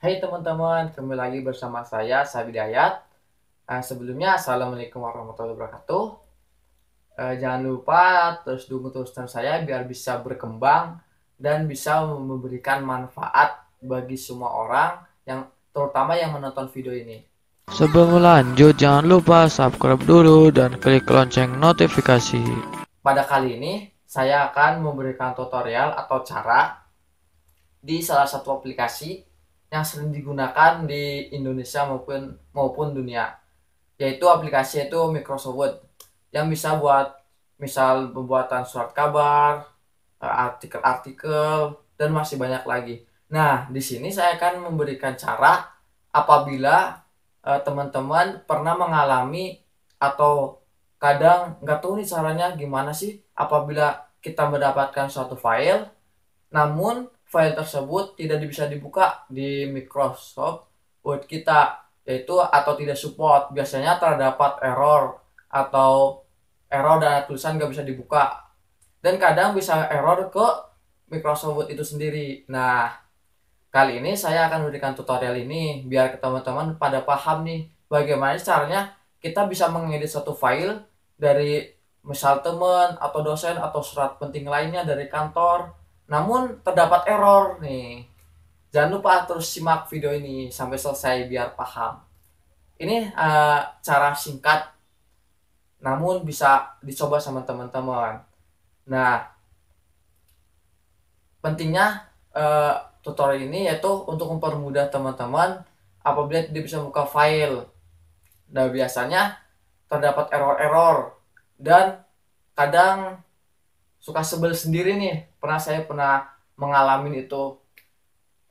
Hai hey, teman-teman, kembali lagi bersama saya Sabi Dayat. Uh, sebelumnya Assalamualaikum warahmatullahi wabarakatuh. Uh, jangan lupa terus dukung terus saya biar bisa berkembang dan bisa memberikan manfaat bagi semua orang yang terutama yang menonton video ini. Sebelum lanjut, jangan lupa subscribe dulu dan klik lonceng notifikasi. Pada kali ini, saya akan memberikan tutorial atau cara di salah satu aplikasi yang sering digunakan di Indonesia maupun maupun dunia yaitu aplikasi itu Microsoft Word yang bisa buat misal pembuatan surat kabar, artikel-artikel eh, dan masih banyak lagi. Nah, di sini saya akan memberikan cara apabila eh, teman-teman eh, pernah mengalami atau kadang nggak tahu nih caranya gimana sih apabila kita mendapatkan suatu file namun file tersebut tidak bisa dibuka di Microsoft Word kita yaitu atau tidak support biasanya terdapat error atau error dan tulisan nggak bisa dibuka dan kadang bisa error ke Microsoft Word itu sendiri nah kali ini saya akan memberikan tutorial ini biar teman-teman pada paham nih bagaimana caranya kita bisa mengedit satu file dari misal teman atau dosen atau surat penting lainnya dari kantor namun terdapat error nih. Jangan lupa terus simak video ini sampai selesai biar paham. Ini uh, cara singkat namun bisa dicoba sama teman-teman. Nah, pentingnya uh, tutorial ini yaitu untuk mempermudah teman-teman apabila dia bisa buka file. Nah, biasanya terdapat error-error dan kadang suka sebel sendiri nih pernah saya pernah mengalami itu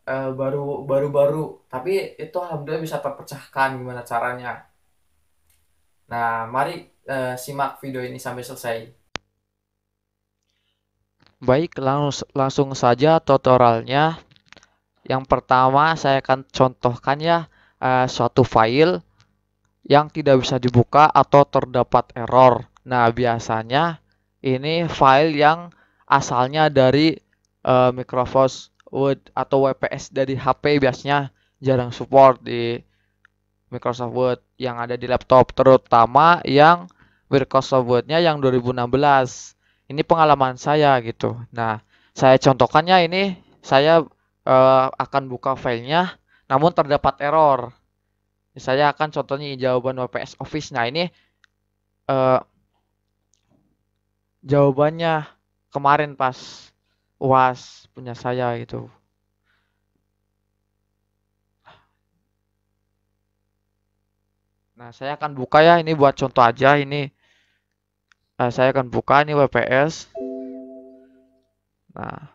uh, baru baru baru tapi itu alhamdulillah bisa terpecahkan gimana caranya nah mari uh, simak video ini sampai selesai baik langsung langsung saja tutorialnya yang pertama saya akan contohkan ya uh, suatu file yang tidak bisa dibuka atau terdapat error nah biasanya ini file yang asalnya dari uh, Microsoft Word atau WPS dari HP biasanya jarang support di Microsoft Word yang ada di laptop terutama yang Microsoft Word-nya yang 2016 ini pengalaman saya gitu nah saya contohkannya ini saya uh, akan buka filenya namun terdapat error saya akan contohnya jawaban WPS Office nah ini uh, jawabannya kemarin pas UAS punya saya itu. Nah, saya akan buka ya ini buat contoh aja ini nah, saya akan buka ini WPS. Nah.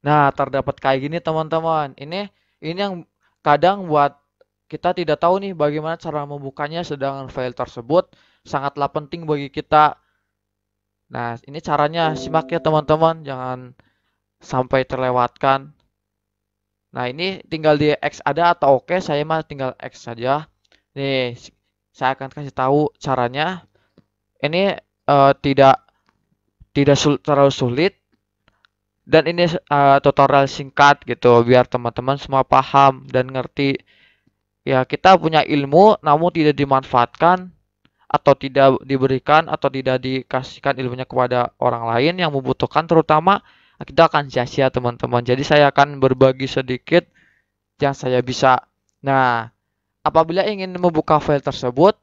Nah, terdapat kayak gini teman-teman. Ini ini yang kadang buat kita tidak tahu nih bagaimana cara membukanya sedangkan file tersebut sangatlah penting bagi kita Nah, ini caranya simak ya teman-teman, jangan sampai terlewatkan. Nah, ini tinggal di X ada atau oke, okay, saya mah tinggal X saja. Nih, saya akan kasih tahu caranya. Ini uh, tidak tidak sul terlalu sulit dan ini uh, tutorial singkat gitu biar teman-teman semua paham dan ngerti. Ya, kita punya ilmu namun tidak dimanfaatkan atau tidak diberikan atau tidak dikasihkan ilmunya kepada orang lain yang membutuhkan terutama kita akan sia-sia teman-teman jadi saya akan berbagi sedikit yang saya bisa nah apabila ingin membuka file tersebut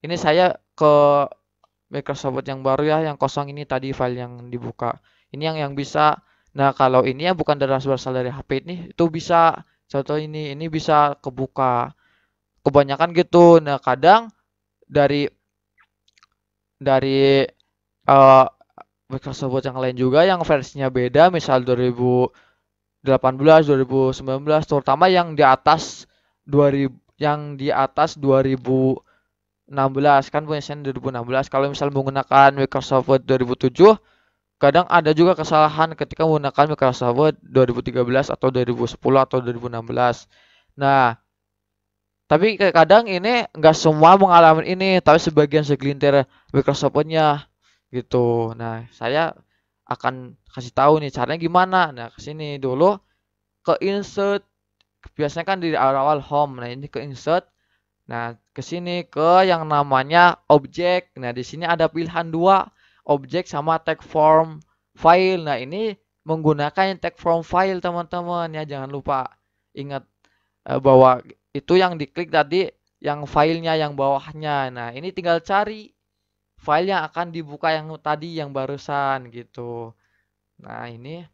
ini saya ke Microsoft yang baru ya yang kosong ini tadi file yang dibuka ini yang yang bisa nah kalau ini ya bukan dari berasal dari HP ini itu bisa contoh ini ini bisa kebuka kebanyakan gitu nah kadang dari dari uh, Microsoft yang lain juga yang versinya beda misal 2018 2019 terutama yang di atas 2000 yang di atas 2016 kan punya sen 2016 kalau misal menggunakan Microsoft Word 2007 kadang ada juga kesalahan ketika menggunakan Microsoft Word 2013 atau 2010 atau 2016 nah tapi kadang ini nggak semua mengalami ini, tapi sebagian segelintir Microsoft punya gitu. Nah, saya akan kasih tahu nih caranya gimana. Nah, kesini dulu ke insert biasanya kan di awal-awal home. Nah, ini ke insert. Nah, ke sini ke yang namanya objek. Nah, di sini ada pilihan dua, objek sama tag form file. Nah, ini menggunakan tag form file teman-teman ya, jangan lupa ingat eh, bahwa itu yang diklik tadi yang filenya yang bawahnya nah ini tinggal cari file yang akan dibuka yang tadi yang barusan gitu nah ini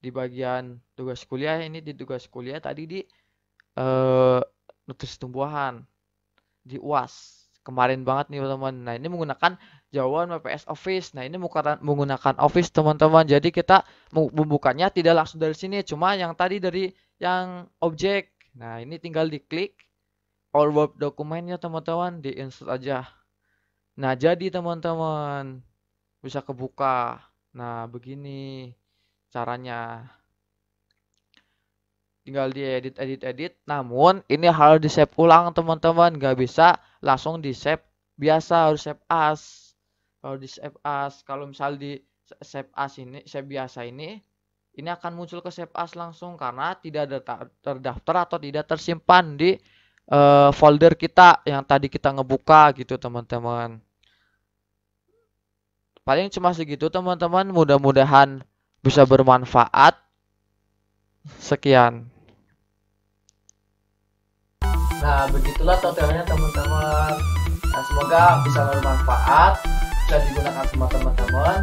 di bagian tugas kuliah ini di tugas kuliah tadi di eh, nutrisi tumbuhan di UAS kemarin banget nih teman-teman. Nah ini menggunakan jawaban PPS Office. Nah ini menggunakan Office teman-teman. Jadi kita membukanya tidak langsung dari sini, cuma yang tadi dari yang objek Nah, ini tinggal diklik all word dokumennya teman-teman, di-insert aja. Nah, jadi teman-teman bisa kebuka. Nah, begini caranya. Tinggal diedit, edit, edit. Namun ini harus di save ulang teman-teman, nggak bisa langsung di save biasa harus save as. Kalau di save as, kalau misal di save as ini, save biasa ini ini akan muncul ke save as langsung karena tidak ada terdaftar atau tidak tersimpan di uh, folder kita yang tadi kita ngebuka gitu teman-teman paling cuma segitu teman-teman mudah-mudahan bisa bermanfaat sekian nah begitulah tutorialnya teman-teman nah, semoga bisa bermanfaat bisa digunakan sama teman-teman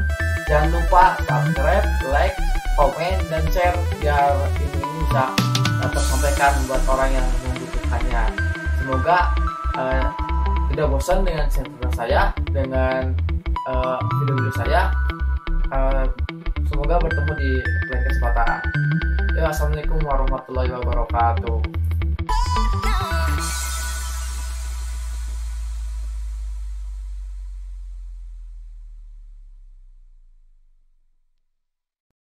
jangan lupa subscribe like komen dan share biar ini bisa tersampaikan buat orang yang membutuhkannya semoga uh, tidak bosan dengan channel saya dengan video eh, video-video saya uh, semoga bertemu di lain kesempatan ya assalamualaikum warahmatullahi wabarakatuh